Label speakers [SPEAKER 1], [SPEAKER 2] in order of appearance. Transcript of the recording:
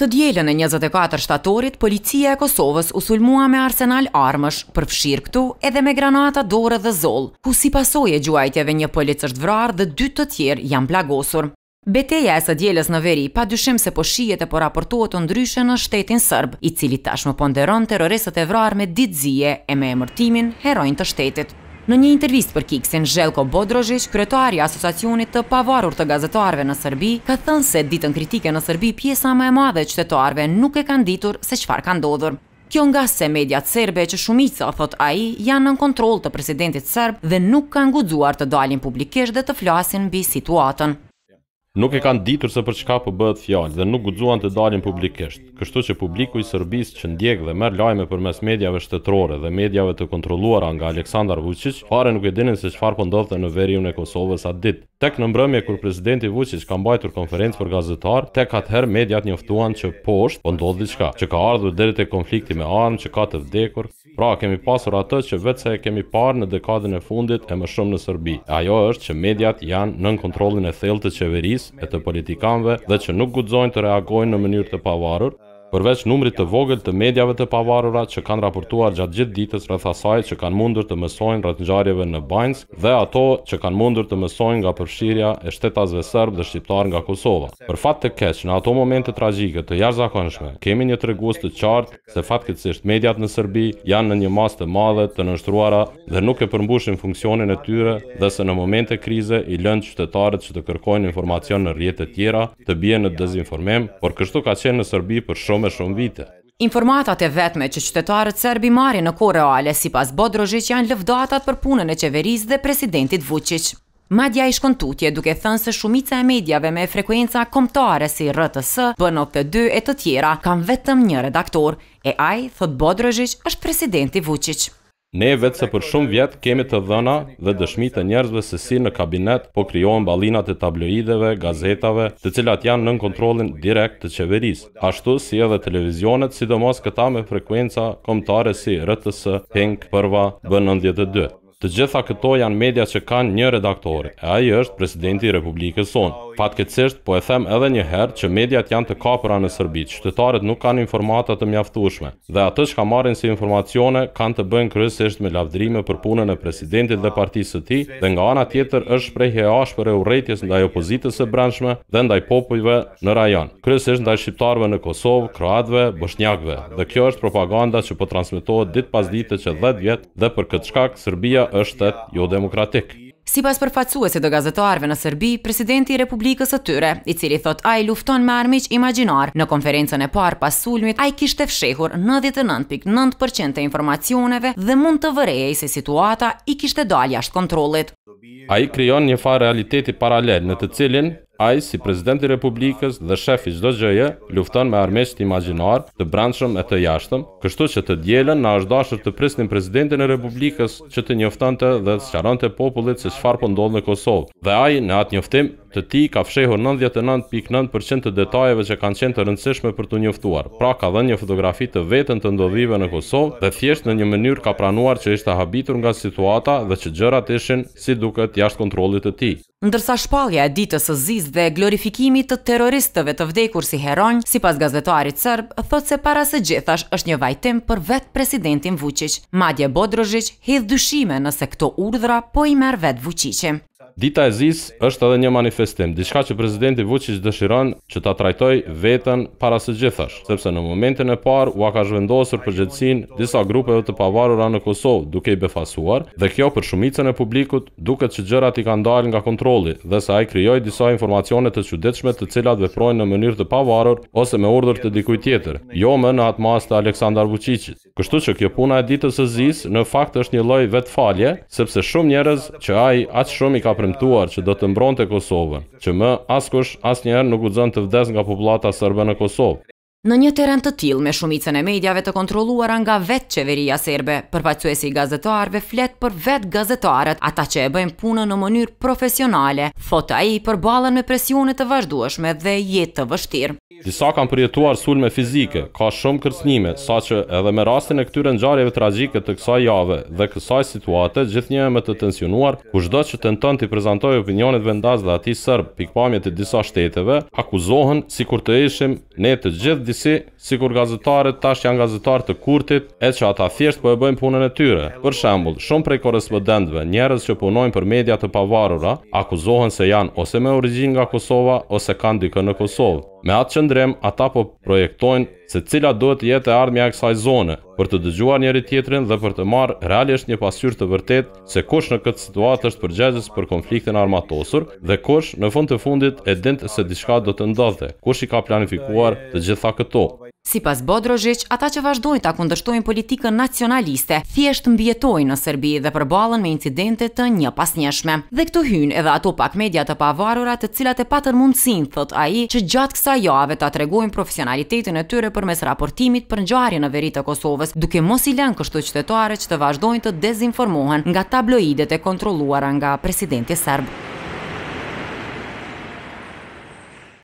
[SPEAKER 1] Të djelën e 24 shtatorit, policia e Kosovës usulmua me arsenal armësh, përfshirë këtu edhe me granata dore dhe zolë, ku si pasoj e gjuajtjeve një policë është vrarë dhe dy të tjerë janë plagosur. Beteja e së djeles në veri, pa dyshim se po shijet e po raportuat të ndryshe në shtetin sërb, i cili tashmë ponderon terroristët e vrarë me ditëzije e me emërtimin herojnë të shtetit. Në një intervist për Kiksin, Zhelko Bodrozhish, kretari asociacionit të pavarur të gazetarve në Sërbi, ka thënë se ditën kritike në Sërbi pjesa më e madhe qëtetarve nuk e kanë ditur se qëfar kanë dodhur. Kjo nga se mediat serbe që shumica, thot a i, janë në kontrol të presidentit serb dhe nuk kanë guzuar të dalin publikesh dhe të flasin bi situatën.
[SPEAKER 2] Nuk e kanë ditur se për çka po bëhet fjalë dhe nuk guxuan të dalin publikisht. Kështu që publiku i Serbisë që ndjek dhe merr lajme përmes mediave shtetërore dhe mediave të kontrolluara nga Aleksandar Vučić, fare nuk e dinin se çfarë po ndodhte në veriun e Kosovës atë ditë. Tek në mbrëmje kur presidenti Vučić ka mbajtur konferencë për gazetar, tek atëherë mediat njoftuan që poshtë po ndodh diçka, që ka ardhur deri te konflikti me armë, që ka të vdekur. Pra, kemi pasur atë që vetë e kemi parë në dekadën e fundit e më shumë në Serbi. Ajo është që mediat janë nën kontrollin e thellë të qeverisë e të politikanëve dhe që nuk guxojnë të reagojnë në mënyrë të pavarur, përveç numrit të vogël të medjave të pavarura që kanë raportuar gjatë gjithë ditës rreth asaj që kanë mundur të mësojnë rreth ngjarjeve në Banjc dhe ato që kanë mundur të mësojnë nga përfshirja e shtetasve serb dhe shqiptar nga Kosova. Për fat të keq, në ato momente tragjike të jashtëzakonshme, kemi një tregues të qartë se fatkeqësisht mediat në Serbi janë në një mas të madhe të nështruara dhe nuk e përmbushin funksionin e tyre dhe se në momente krize i lënë qytetarët që të kërkojnë informacion në rrjetet tjera të bien në dezinformim, por kështu ka qenë në Serbi për shumë me shumë vite.
[SPEAKER 1] Informatat e vetme që qytetarët serbi marje në kore ale si pas janë lëvdatat për punën e qeveriz dhe presidentit Vucic. Madja i shkontutje duke thënë se shumica e medjave me frekuenca komptare si RTS, B92 e të tjera, kam vetëm një redaktor, e ajë, thot Bodrozhiq, është presidenti Vucic.
[SPEAKER 2] Ne vetë se për shumë vjetë kemi të dhëna dhe dëshmi të njerëzve se si në kabinet po kryohen balinat e tabloideve, gazetave, të cilat janë nën kontrolin direkt të qeveris. Ashtu si edhe televizionet, sidomos këta me frekuenca komtare si RTS, Pink, Përva, B92. Të gjitha këto janë media që kanë një redaktor, e aji është presidenti Republikës sonë fatkecisht, po e them edhe një herë që mediat janë të kapura në Serbi, qytetarët nuk kanë informata të mjaftueshme dhe atë që marrin si informacione kanë të bëjnë kryesisht me lavdrime për punën e presidentit dhe partisë së tij, dhe nga ana tjetër është shprehje e ashpër e urrëties ndaj opozitës së brendshme dhe ndaj popujve në rajon, kryesisht ndaj shqiptarëve në Kosovë, kroatëve, bosnjakëve. Dhe kjo është propaganda që po transmetohet ditë pas dite që 10 vjet dhe për këtë shkak Serbia është jo demokratik.
[SPEAKER 1] Si pas përfacuese të gazetarve në Serbi, presidenti i Republikës së tyre, i cili thot a i lufton me armiq imaginar, në konferencën e par pas sulmit, a i kishte fshehur 99.9% e informacioneve dhe mund të vërejej se situata i kishte dalë jashtë kontrolit.
[SPEAKER 2] A i kryon një farë realiteti paralel në të cilin Ai si president i Republikës dhe shef i çdo gjëje lufton me armësh të imagjinar, të brandshëm e të jashtëm, kështu që të dielën na është dashur të presnim presidentin e Republikës që të njoftonte dhe të sqaronte popullit se çfarë po ndodh në Kosovë. Dhe ai në atë njoftim të tij ka fshehur 99.9% të detajeve që kanë qenë të rëndësishme për të njoftuar. Pra ka dhënë një fotografi të vetën të ndodhive në Kosovë dhe thjesht në një mënyrë ka pranuar që ishte habitur nga situata dhe që gjërat ishin si duket jashtë kontrollit të tij.
[SPEAKER 1] Ndërsa shpallja e ditës së zis dhe glorifikimit të terroristëve të vdekur si heronj, si pas serb, thotë thot se para së gjithash është një vajtim për vetë presidentin Vucic. Madje Bodrozhic hith dyshime nëse këto urdhra po i merë vetë Vucicim.
[SPEAKER 2] Dita e Zis është edhe një manifestim, diçka që presidenti Vucic dëshiron që ta trajtoj veten para së gjithash, sepse në momentin e parë u ka zhvendosur përgjithësin disa grupe të pavarura në Kosovë duke i befasuar dhe kjo për shumicën e publikut duket se gjërat i kanë dalë nga kontrolli dhe se ai krijoi disa informacione të çuditshme të cilat veprojnë në mënyrë të pavarur ose me urdhër të dikujt tjetër, jo më në atmas të Aleksandar Vučićit. Kështu që kjo puna e ditës së Zis në fakt është një lloj vetfalje, sepse shumë njerëz që ai aq shumë i ka premtuar që do të mbronte Kosovën, që më askush asnjëherë nuk u zën të vdes nga popullata serbe në Kosovë.
[SPEAKER 1] Në një teren të tillë me shumicën e mediave të kontrolluara nga vet çeveria serbe, përfaqësuesi i gazetarëve flet për vet gazetarët, ata që e bëjnë punën në mënyrë profesionale, foto ai përballen me presione të vazhdueshme dhe jetë të vështirë.
[SPEAKER 2] Disa kanë përjetuar sulme fizike, ka shumë kërcënime, saqë edhe me rastin e këtyre ngjarjeve tragjike të kësaj jave dhe kësaj situate, gjithnjëherë më të tensionuar, kushdo që tenton të prezantojë opinionet vendas dhe aty serb pikpamjet e disa shteteve, akuzohen sikur të ishim ne të gjithë disi, sikur gazetarët tash janë gazetarë të kurtit, e që ata thjesht po e bëjnë punën e tyre. Për shembull, shumë prej korrespondentëve, njerëz që punojnë për media të pavarura, akuzohen se janë ose me nga Kosova ose kanë dikë në Kosovë. Me atë që ndrem ata po projektojnë se cila duhet të jetë ardhmja e kësaj zone për të dëgjuar njëri tjetrin dhe për të marrë realisht një pasyrë të vërtet se kush në këtë situatë është përgjegjës për konfliktin armatosur dhe kush në fund të fundit e dinte se diçka do të ndodhte, kush i ka planifikuar të gjitha këto.
[SPEAKER 1] Si pas Bodrozhiq, ata që vazhdojnë ta kundërshtojnë politikën nacionaliste, thjesht mbjetojnë në Serbi dhe përballen me incidente të një pasnjëshme. Dhe këtu hyjnë edhe ato pak media të pavarura, të cilat e patën thot ai, që gjatë kësaj jave ta tregojnë profesionalitetin e tyre përmes raportimit për ngjarjen në veri të Kosovës duke mos i lënë kështu qytetarët që të vazhdojnë të dezinformohen nga tabloidet e kontrolluara nga presidenti serb.